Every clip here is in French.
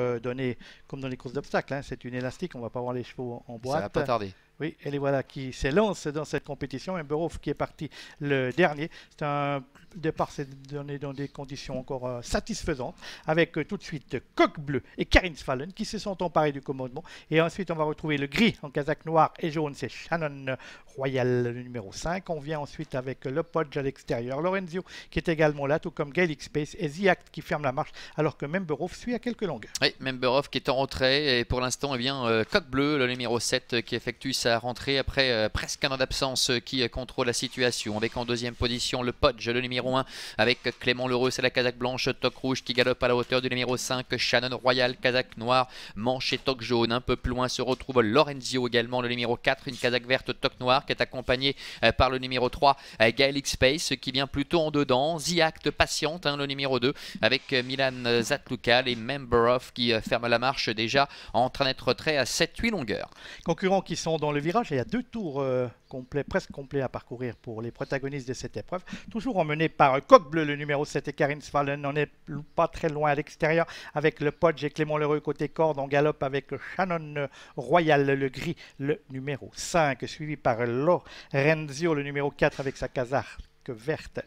Euh, donner comme dans les courses d'obstacles. Hein, c'est une élastique, on va pas voir les chevaux en, en boîte. Ça va pas tarder. Oui, et les voilà qui s'élance dans cette compétition. Memberhof qui est parti le dernier. C'est un départ, c'est donné dans des conditions encore euh, satisfaisantes, avec euh, tout de suite Coq Bleu et Karin Sfallen qui se sont emparés du commandement. Et ensuite, on va retrouver le gris en casaque noir et jaune, c'est Shannon Royal, le numéro 5. On vient ensuite avec le Podge à l'extérieur, Lorenzo qui est également là, tout comme Gaelic Space et The qui ferme la marche, alors que Memberhoff suit à quelques longueurs. Oui, Memberhof qui est en retrait et pour l'instant, eh bien euh, Coq Bleu, le numéro 7, qui effectue sa rentrée après euh, presque un an d'absence euh, qui euh, contrôle la situation. Avec en deuxième position le Podge, le numéro 1, avec Clément Lheureux, c'est la casaque blanche, Toc rouge qui galope à la hauteur du numéro 5, Shannon Royal, Kazakh noir, Manche et Toc jaune. Un peu plus loin se retrouve Lorenzo également, le numéro 4, une casaque verte, Toc noir, qui est accompagnée par le numéro 3, Gaelic Space, qui vient plutôt en dedans. The patiente, hein, le numéro 2, avec Milan Zatluka, et Member of qui ferme la marche déjà en train d'être trait à 7-8 longueurs. Concurrents qui sont dans le virage, il y a deux tours euh, complets, presque complets à parcourir pour les protagonistes de cette épreuve. Toujours emmené par un Coq Bleu, le numéro 7 et Karine Svalen. On n'est pas très loin à l'extérieur avec le Podge et Clément Lheureux côté corde. On galope avec Shannon Royal, le gris, le numéro 5, suivi par Lorenzio, le numéro 4 avec sa casarque verte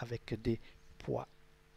avec des poids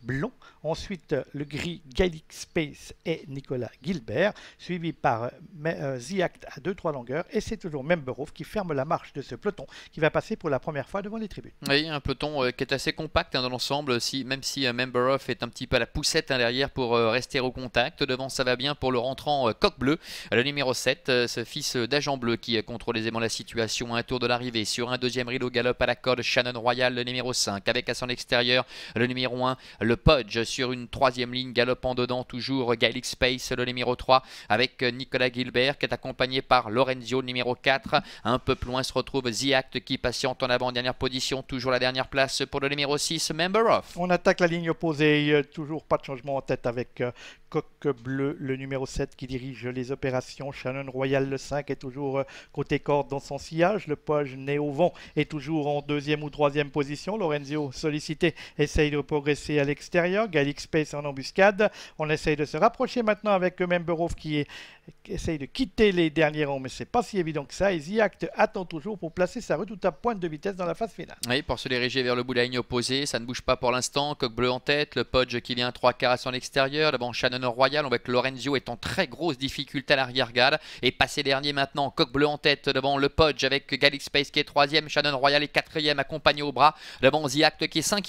Blond. Ensuite, le gris Gaelic Space et Nicolas Gilbert, suivi par euh, The à 2-3 longueurs. Et c'est toujours Memberhoff qui ferme la marche de ce peloton qui va passer pour la première fois devant les tribunes. Oui, un peloton euh, qui est assez compact hein, dans l'ensemble, même si euh, Memberhoff est un petit peu à la poussette hein, derrière pour rester au contact. Devant, ça va bien pour le rentrant Coq Bleu, le numéro 7, ce fils d'agent bleu qui contrôle aisément la situation à un tour de l'arrivée. Sur un deuxième rideau galop à la corde, Shannon Royal, le numéro 5, avec à son extérieur le numéro 1, le Podge sur une troisième ligne galopant dedans toujours Gaelic Space le numéro 3 avec euh, Nicolas Gilbert qui est accompagné par Lorenzo numéro 4 un peu plus loin se retrouve The qui patiente en avant dernière position toujours la dernière place pour le numéro 6 Member Off on attaque la ligne opposée toujours pas de changement en tête avec euh, Coq Bleu, le numéro 7 qui dirige les opérations. Shannon Royal, le 5, est toujours euh, côté corde dans son sillage. Le Podge né au vent est toujours en deuxième ou troisième position. Lorenzo, sollicité, essaye de progresser à l'extérieur extérieur, Space en embuscade. On essaye de se rapprocher maintenant avec Memberov qui, est, essaye de quitter les derniers rangs, mais c'est pas si évident que ça. Et attend toujours pour placer sa à pointe de vitesse dans la phase finale. Oui, pour se diriger vers le bout opposé, ça ne bouge pas pour l'instant. Coq bleu en tête, le Podge qui vient 3 quarts à son extérieur. devant Shannon Royal avec Lorenzo est en très grosse difficulté à l'arrière-garde. Et passé dernier maintenant, Coq bleu en tête devant le Podge avec Galixpace Space qui est 3 Shannon Royal est 4 accompagné au bras devant The qui est 5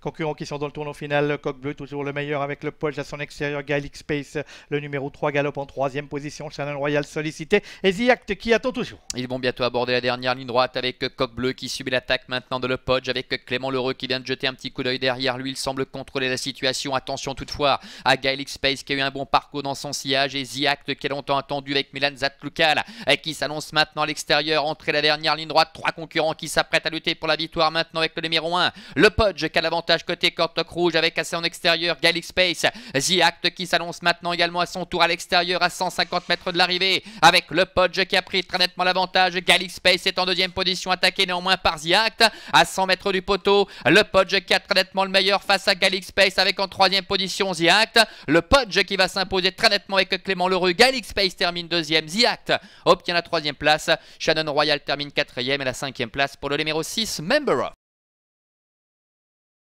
Concurrents qui sont dans le tournoi au final. Le coq bleu, toujours le meilleur avec le Podge à son extérieur. Gaelic Space, le numéro 3, galope en troisième position. Channel Royal sollicité. Et The Act qui attend toujours. Ils vont bientôt aborder la dernière ligne droite avec coq bleu qui subit l'attaque maintenant de le Podge avec Clément Lheureux qui vient de jeter un petit coup d'œil derrière lui. Il semble contrôler la situation. Attention toutefois à Gaelic Space qui a eu un bon parcours dans son sillage et The qui a longtemps attendu avec Milan et eh, qui s'annonce maintenant à l'extérieur. Entrée la dernière ligne droite. Trois concurrents qui s'apprêtent à lutter pour la victoire maintenant avec le numéro 1. Le Podge qui a l'avantage côté Cortocru avec assez en extérieur Gallic Space. The Act qui s'annonce maintenant également à son tour à l'extérieur à 150 mètres de l'arrivée avec le Podge qui a pris très nettement l'avantage. Gallic Space est en deuxième position attaqué néanmoins par The Act à 100 mètres du poteau. Le Podge qui a très nettement le meilleur face à Gallic Space avec en troisième position The Act. Le Podge qui va s'imposer très nettement avec Clément Leroux Gallic Space termine deuxième. The Act obtient la troisième place. Shannon Royal termine quatrième et la cinquième place pour le numéro 6 Member